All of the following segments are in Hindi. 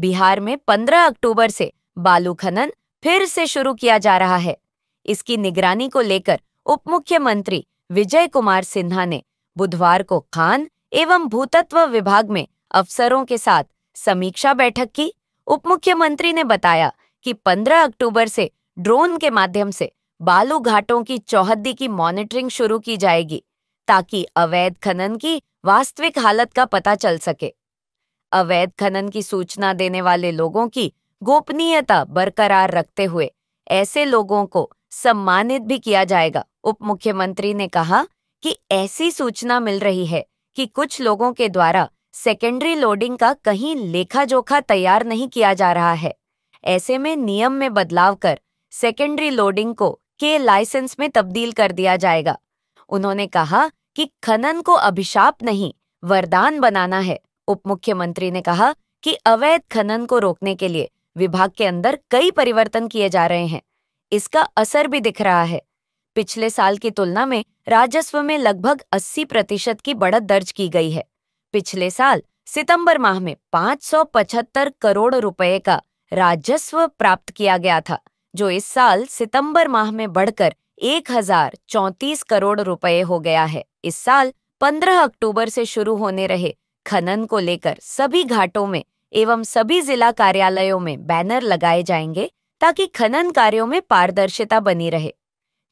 बिहार में 15 अक्टूबर से बालू खनन फिर से शुरू किया जा रहा है इसकी निगरानी को लेकर उप मुख्यमंत्री विजय कुमार सिन्हा ने बुधवार को खान एवं भूतत्व विभाग में अफसरों के साथ समीक्षा बैठक की उप मुख्यमंत्री ने बताया कि 15 अक्टूबर से ड्रोन के माध्यम से बालू घाटों की चौहद्दी की मॉनिटरिंग शुरू की जाएगी ताकि अवैध खनन की वास्तविक हालत का पता चल सके अवैध खनन की सूचना देने वाले लोगों की गोपनीयता बरकरार रखते हुए ऐसे लोगों को सम्मानित भी किया जाएगा उप मुख्यमंत्री ने कहा कि ऐसी सूचना मिल रही है कि कुछ लोगों के द्वारा सेकेंडरी लोडिंग का कहीं लेखा जोखा तैयार नहीं किया जा रहा है ऐसे में नियम में बदलाव कर सेकेंडरी लोडिंग को के लाइसेंस में तब्दील कर दिया जाएगा उन्होंने कहा कि खनन को अभिशाप नहीं वरदान बनाना है उप मुख्यमंत्री ने कहा कि अवैध खनन को रोकने के लिए विभाग के अंदर कई परिवर्तन किए जा रहे हैं इसका असर भी दिख रहा है पिछले साल की तुलना में राजस्व में लगभग 80 प्रतिशत की बढ़त दर्ज की गई है पिछले साल सितंबर माह में 575 करोड़ रुपए का राजस्व प्राप्त किया गया था जो इस साल सितंबर माह में बढ़कर एक करोड़ रुपए हो गया है इस साल 15 अक्टूबर से शुरू होने रहे खनन को लेकर सभी घाटों में एवं सभी जिला कार्यालयों में बैनर लगाए जाएंगे ताकि खनन कार्यों में पारदर्शिता बनी रहे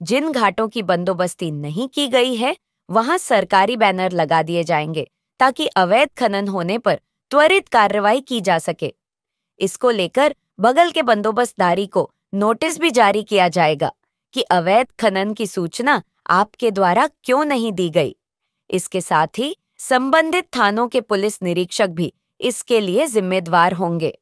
जिन घाटों की बंदोबस्ती नहीं की गई है वहां सरकारी बैनर लगा दिए जाएंगे ताकि अवैध खनन होने पर त्वरित कार्रवाई की जा सके इसको लेकर बगल के बंदोबस्तदारी को नोटिस भी जारी किया जाएगा कि अवैध खनन की सूचना आपके द्वारा क्यों नहीं दी गई इसके साथ ही संबंधित थानों के पुलिस निरीक्षक भी इसके लिए जिम्मेदार होंगे